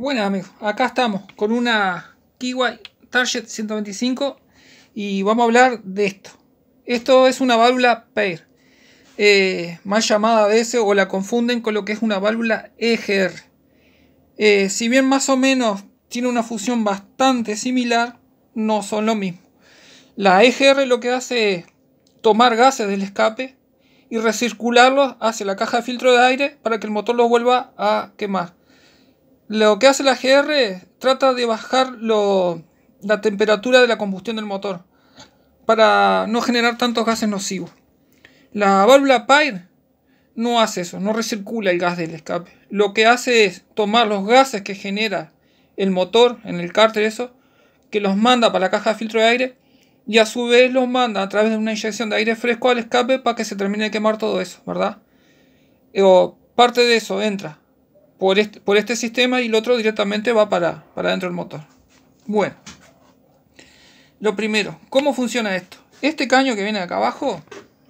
Bueno amigos, acá estamos con una Kiwi Target 125 y vamos a hablar de esto. Esto es una válvula PAIR, e eh, más llamada ese o la confunden con lo que es una válvula EGR. Eh, si bien más o menos tiene una fusión bastante similar, no son lo mismo. La EGR lo que hace es tomar gases del escape y recircularlos hacia la caja de filtro de aire para que el motor los vuelva a quemar. Lo que hace la GR trata de bajar la temperatura de la combustión del motor para no generar tantos gases nocivos. La válvula PIRE no hace eso, no recircula el gas del escape. Lo que hace es tomar los gases que genera el motor en el cárter, eso, que los manda para la caja de filtro de aire y a su vez los manda a través de una inyección de aire fresco al escape para que se termine de quemar todo eso, ¿verdad? Eh, o parte de eso entra por este, sistema y el otro directamente va para, para dentro del motor. Bueno, lo primero, ¿cómo funciona esto? Este caño que viene acá abajo,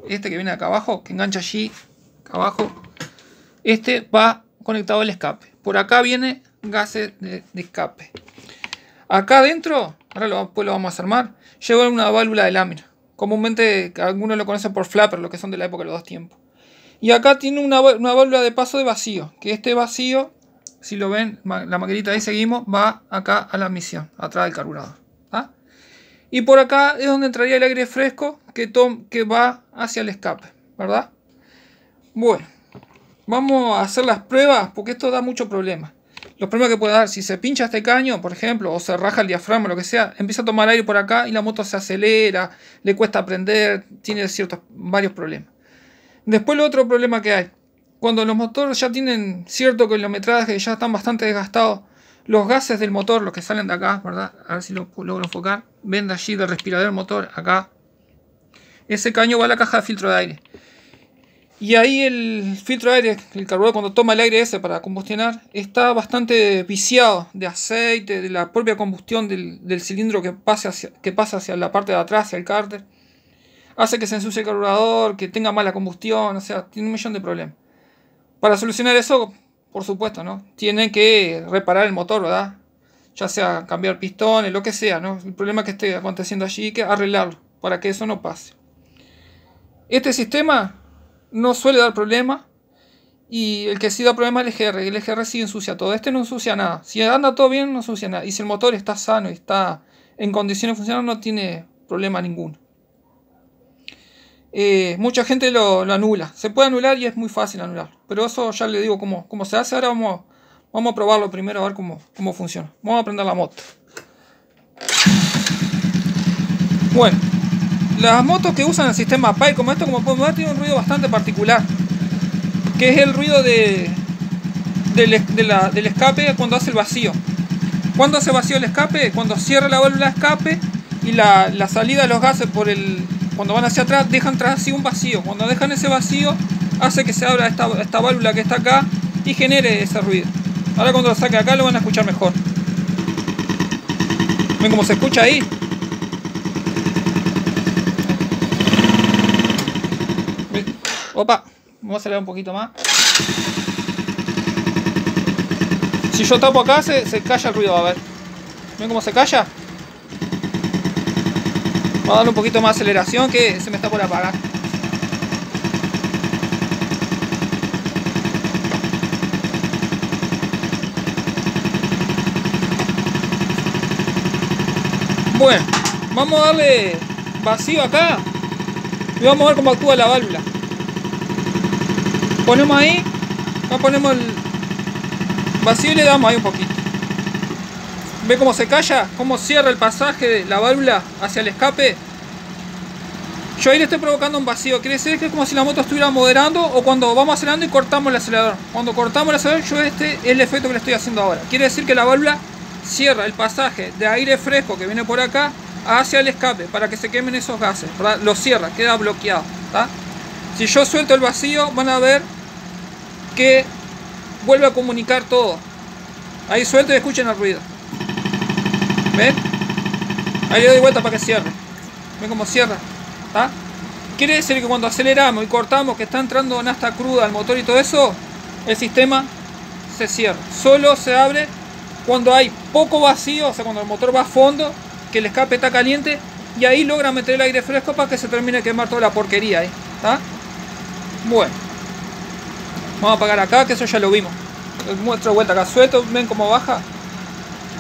este que viene acá abajo, que engancha allí, acá abajo, este va conectado al escape. Por acá viene gases de, escape. Acá adentro, ahora lo, después pues lo vamos a armar, lleva una válvula de lámina. Comúnmente algunos lo conocen por flapper, lo que son de la época de los dos tiempos. Y acá tiene una, válvula de paso de vacío, que este vacío, si lo ven, la maquinita ahí seguimos, va acá a la admisión, atrás del carburador. ¿ah? Y por acá es donde entraría el aire fresco que, que va hacia el escape, ¿verdad? Bueno, vamos a hacer las pruebas porque esto da mucho problema. Los problemas que puede dar, si se pincha este caño, por ejemplo, o se raja el diafragma, lo que sea, empieza a tomar aire por acá y la moto se acelera, le cuesta prender, tiene ciertos varios problemas. Después el otro problema que hay. Cuando los motores ya tienen cierto kilometraje, ya están bastante desgastados, los gases del motor, los que salen de acá, ¿verdad? A ver si lo logro enfocar. Ven de allí del respirador motor, acá. Ese caño va a la caja de filtro de aire. Y ahí el filtro de aire, el carburador cuando toma el aire ese para combustionar, está bastante viciado de aceite, de la propia combustión del, cilindro que hacia, que pasa hacia la parte de atrás, hacia el cárter hace que se ensucie el carburador, que tenga mala combustión, o sea, tiene un millón de problemas. Para solucionar eso, por supuesto, ¿no? Tienen que reparar el motor, ¿verdad? Ya sea cambiar pistones, lo que sea, ¿no? El problema que esté aconteciendo allí que arreglarlo para que eso no pase. Este sistema no suele dar problemas y el que sí da problema es el EGR. El EGR sí ensucia todo. Este no ensucia nada. Si anda todo bien, no ensucia nada. Y si el motor está sano y está en condiciones de funcionar, no tiene problema ninguno. Eh, mucha gente lo, anula. Se puede anular y es muy fácil anular. Pero eso ya le digo cómo, se hace. Ahora vamos, vamos a probarlo primero a ver cómo, funciona. Vamos a aprender la moto. Bueno, las motos que usan el sistema PAI como esto, como pueden ver, tiene un ruido bastante particular. Que es el ruido de, del, escape cuando hace el vacío. Cuando hace vacío el escape, cuando cierra la válvula de escape y la salida de los gases por el, cuando van hacia atrás, dejan atrás así un vacío. Cuando dejan ese vacío, hace que se abra esta, válvula que está acá y genere ese ruido. Ahora cuando lo saque acá lo van a escuchar mejor. ¿Ven cómo se escucha ahí? Opa, vamos a acelerar un poquito más. Si yo tapo acá, se, se calla el ruido, a ver. ¿Ven cómo se calla? Vamos a darle un poquito más aceleración que se me está por apagar. Bueno, vamos a darle vacío acá y vamos a ver cómo actúa la válvula. Ponemos ahí, ponemos el vacío y le damos ahí un poquito. ¿Ve cómo se calla? ¿Cómo cierra el pasaje de la válvula hacia el escape? Yo ahí le estoy provocando un vacío. Quiere decir que es como si la moto estuviera moderando o cuando vamos acelerando y cortamos el acelerador. Cuando cortamos el acelerador, yo este es el efecto que le estoy haciendo ahora. Quiere decir que la válvula cierra el pasaje de aire fresco que viene por acá hacia el escape para que se quemen esos gases. Lo cierra, queda bloqueado. Si yo suelto el vacío, van a ver que vuelve a comunicar todo. Ahí suelto y escuchen el ruido. Ahí le doy vuelta para que cierre. ¿Ven cómo cierra? Quiere decir que cuando aceleramos y cortamos, que está entrando nafta cruda al motor y todo eso, el sistema se cierra. Solo se abre cuando hay poco vacío, o sea, cuando el motor va a fondo, que el escape está caliente, y ahí logra meter el aire fresco para que se termine de quemar toda la porquería ahí. ¿eh? Bueno. Vamos a apagar acá, que eso ya lo vimos. Muestro vuelta acá, suelto, ven cómo baja.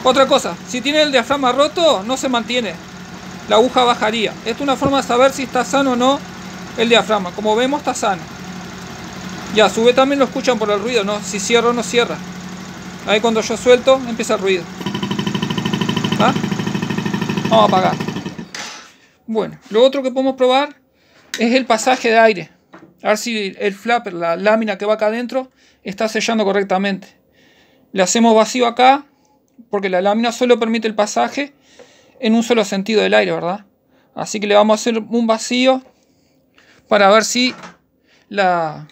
Otra cosa, si tiene el diafragma roto, no se mantiene. La aguja bajaría. Esta es una forma de saber si está sano o no el diafragma. Como vemos, está sano. Ya, sube también lo escuchan por el ruido, ¿no? Si cierro, o no cierra. Ahí cuando yo suelto, empieza el ruido. ¿Ah? Vamos a apagar. Bueno, lo otro que podemos probar es el pasaje de aire. A ver si el flapper, la lámina que va acá adentro, está sellando correctamente. Le hacemos vacío acá, porque la lámina solo permite el pasaje en un solo sentido del aire, ¿verdad? Así que le vamos a hacer un vacío para ver si la,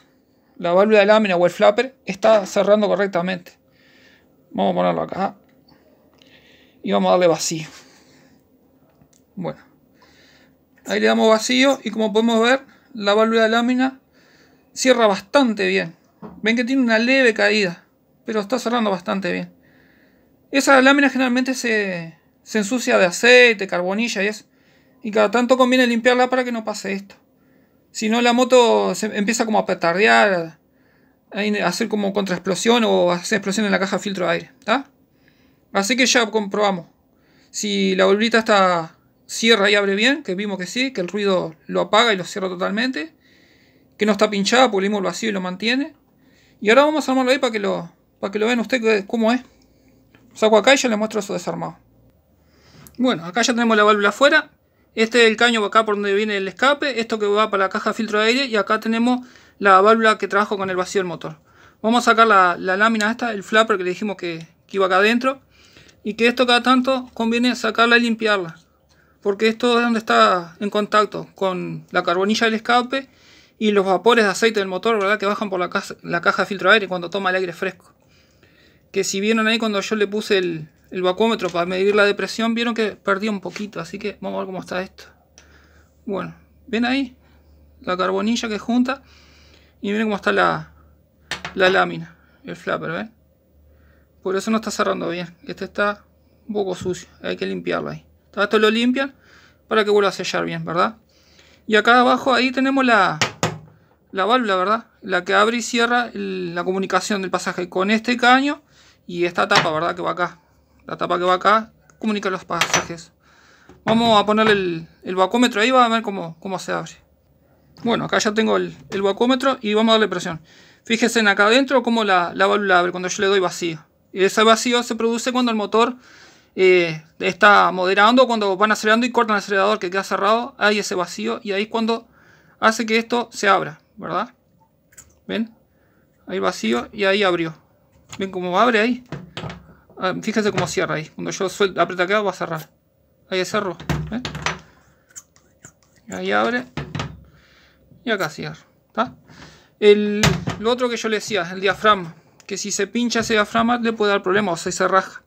la válvula de lámina o el flapper está cerrando correctamente. Vamos a ponerlo acá. Y vamos a darle vacío. Bueno. Ahí le damos vacío y como podemos ver, la válvula de lámina cierra bastante bien. Ven que tiene una leve caída, pero está cerrando bastante bien. Esa lámina generalmente se, ensucia de aceite, carbonilla y eso. Y cada tanto conviene limpiarla para que no pase esto. Si no, la moto se empieza como a petardear, a hacer como contraexplosión o hacer explosión en la caja de filtro de aire. Así que ya comprobamos. Si la bolita está cierra y abre bien, que vimos que sí, que el ruido lo apaga y lo cierra totalmente. Que no está pinchada, pulimos el vacío y lo mantiene. Y ahora vamos a armarlo ahí para que lo, para que lo vean ustedes cómo es. Saco acá y yo le muestro su desarmado. Bueno, acá ya tenemos la válvula afuera. Este es el caño acá por donde viene el escape. Esto que va para la caja de filtro de aire. Y acá tenemos la válvula que trabajo con el vacío del motor. Vamos a sacar la, lámina esta, el flapper que le dijimos que, iba acá adentro. Y que esto cada tanto conviene sacarla y limpiarla. Porque esto es donde está en contacto con la carbonilla del escape y los vapores de aceite del motor, ¿verdad? Que bajan por la, la caja de filtro de aire cuando toma el aire fresco que si vieron ahí cuando yo le puse el, el para medir la depresión, vieron que perdió un poquito, así que vamos a ver cómo está esto. Bueno, ven ahí la carbonilla que junta y miren cómo está la, la lámina, el flapper, ¿ven? Por eso no está cerrando bien, este está un poco sucio, hay que limpiarlo ahí. esto lo limpian para que vuelva a sellar bien, ¿verdad? Y acá abajo ahí tenemos la, la válvula, ¿verdad? La que abre y cierra la comunicación del pasaje con este caño y esta tapa, ¿verdad? Que va acá. La tapa que va acá comunica los pasajes. Vamos a poner el, el vacuómetro ahí, va a ver cómo, se abre. Bueno, acá ya tengo el, el vacuómetro y vamos a darle presión. Fíjense en acá adentro cómo la, la válvula abre cuando yo le doy vacío. Y ese vacío se produce cuando el motor eh, está moderando, cuando van acelerando y cortan el acelerador que queda cerrado, hay ese vacío y ahí es cuando hace que esto se abra, ¿verdad? ¿Ven? Hay vacío y ahí abrió. Ven cómo abre ahí. Ah, fíjense cómo cierra ahí. Cuando yo suelto, aprieto acá va a cerrar. Ahí cerró. ¿eh? Ahí abre. Y acá cierra. lo otro que yo le decía, el diafragma. Que si se pincha ese diafragma le puede dar problemas o se raja.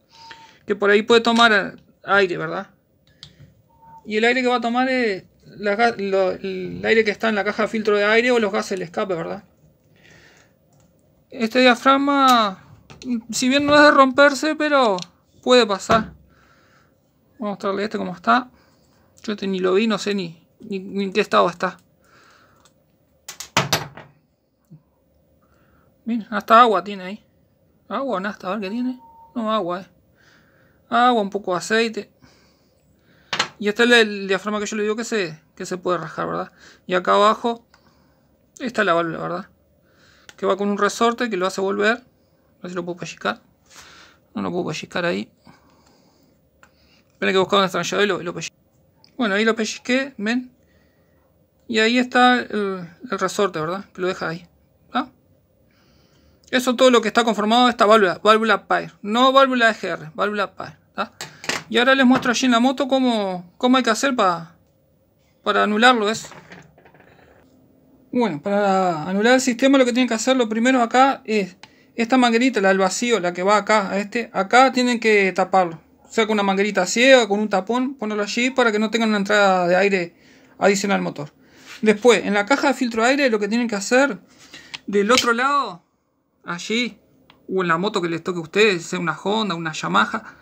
Que por ahí puede tomar aire, ¿verdad? Y el aire que va a tomar es el aire que está en la caja de filtro de aire o los gases de escape, ¿verdad? Este diafragma si bien no es de romperse, pero puede pasar. Voy a mostrarle este como está. Yo este ni lo vi, no sé ni, en qué estado está. Miren, hasta agua tiene ahí. Agua, hasta a ver qué tiene. No, agua, eh. Agua, un poco de aceite. Y este es el diafragma que yo le digo que se, que se puede rajar ¿verdad? Y acá abajo, esta es la válvula, ¿verdad? Que va con un resorte que lo hace volver no ver si lo puedo pellizcar. No lo puedo pellizcar ahí. Ven que buscar un estrella y lo, Bueno, ahí lo pellizqué, ven. Y ahí está el, resorte, ¿verdad? Que lo deja ahí. Eso todo lo que está conformado de esta válvula, válvula PAIR. No válvula EGR, válvula PAIR. Y ahora les muestro allí en la moto cómo, cómo hay que hacer para, para anularlo eso. Bueno, para anular el sistema lo que tienen que hacer lo primero acá es esta manguerita, la del vacío, la que va acá, a este, acá tienen que taparlo. sea, con una manguerita ciega, con un tapón, ponerlo allí para que no tengan una entrada de aire adicional al motor. Después, en la caja de filtro de aire, lo que tienen que hacer del otro lado, allí, o en la moto que les toque a ustedes, sea una Honda, una Yamaha,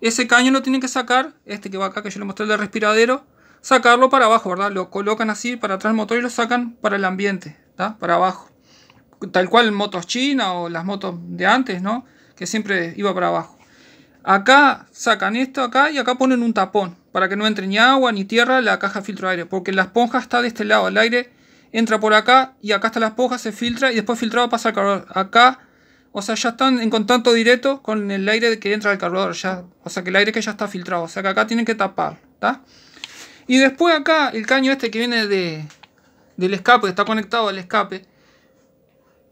ese caño lo tienen que sacar, este que va acá, que yo le mostré el de respiradero, sacarlo para abajo, ¿verdad? Lo colocan así para atrás del motor y lo sacan para el ambiente, está Para abajo tal cual motos China o las motos de antes, ¿no? Que siempre iba para abajo. Acá sacan esto acá y acá ponen un tapón para que no entre ni agua ni tierra la caja filtro de aire, porque la esponja está de este lado, el aire entra por acá y acá está la esponja, se filtra y después filtrado pasa al carburador Acá, o sea, ya están en contacto directo con el aire que entra al carburador ya, o sea, que el aire que ya está filtrado, o sea, que acá tienen que tapar, Y después acá el caño este que viene de, del escape, está conectado al escape,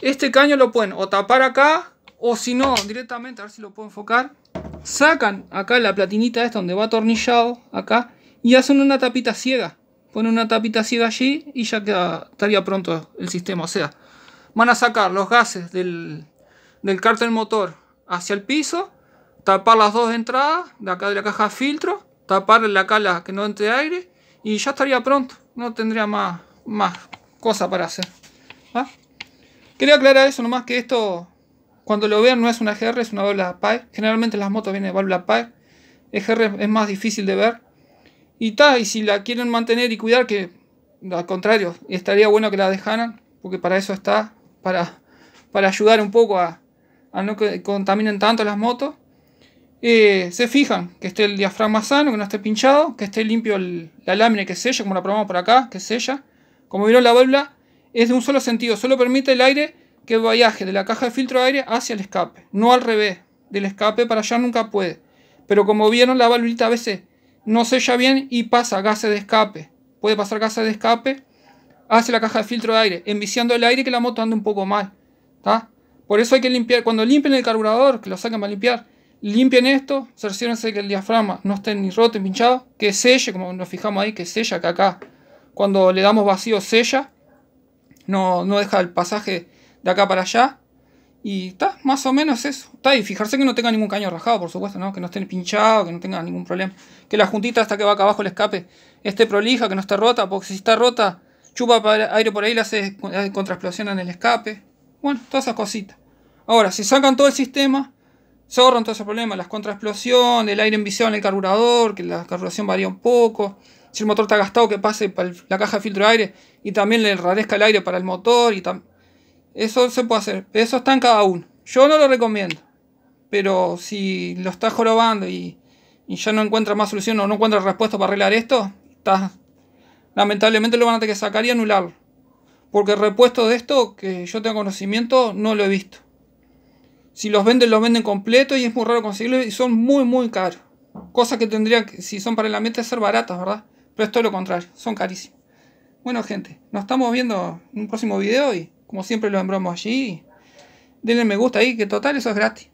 este caño lo pueden o tapar acá, o si no, directamente, a ver si lo puedo enfocar. Sacan acá la platinita esta donde va atornillado, acá, y hacen una tapita ciega. Ponen una tapita ciega allí y ya estaría pronto el sistema. O sea, van a sacar los gases del, del cárter motor hacia el piso, tapar las dos entradas de acá de la caja filtro, tapar la cala que no entre aire y ya estaría pronto. No tendría más, más cosa para hacer. Quería aclarar eso nomás, que esto, cuando lo vean, no es una GR, es una válvula PAE. Generalmente las motos vienen de válvula PAE. es más difícil de ver. Y tal, y si la quieren mantener y cuidar, que al contrario, estaría bueno que la dejaran, porque para eso está, para, para ayudar un poco a, a no que contaminen tanto las motos. Eh, se fijan que esté el diafragma sano, que no esté pinchado, que esté limpio la lámina que sella, como la probamos por acá, que sella. Como vieron la válvula, es de un solo sentido, solo permite el aire que viaje de la caja de filtro de aire hacia el escape, no al revés, del escape para allá nunca puede. Pero como vieron, la valvulita a veces no sella bien y pasa gases de escape, puede pasar gases de escape hacia la caja de filtro de aire, enviciando el aire que la moto anda un poco mal. Por eso hay que limpiar, cuando limpien el carburador, que lo saquen para limpiar, limpien esto, de que el diafragma no esté ni roto ni pinchado, que selle, como nos fijamos ahí, que sella que acá, cuando le damos vacío, sella no, no deja el pasaje de acá para allá. Y está, más o menos eso. Está, y fijarse que no tenga ningún caño rajado, por supuesto, ¿no? Que no esté pinchado, que no tenga ningún problema. Que la juntita hasta que va acá abajo el escape esté prolija, que no esté rota, porque si está rota, chupa aire por ahí, le hace contraexplosión en el escape. Bueno, todas esas cositas. Ahora, si sacan todo el sistema, se ahorran todos esos problemas. Las contraexplosiones el aire en visión, el carburador, que la carburación varía un poco. Si el motor está gastado, que pase para la caja de filtro de aire y también le enrarezca el aire para el motor. y Eso se puede hacer. Eso está en cada uno. Yo no lo recomiendo. Pero si lo estás jorobando y, ya no encuentras más solución o no encuentras respuesta para arreglar esto, está lamentablemente lo van a tener que sacar y anularlo. Porque el repuesto de esto, que yo tengo conocimiento, no lo he visto. Si los venden, los venden completo y es muy raro conseguirlos y son muy, muy caros. Cosas que tendrían, si son para el ambiente, ser baratas, ¿verdad? Pero es todo lo contrario, son carísimos. Bueno, gente, nos estamos viendo en un próximo video y como siempre lo embromos allí. Denle me gusta ahí, que total eso es gratis.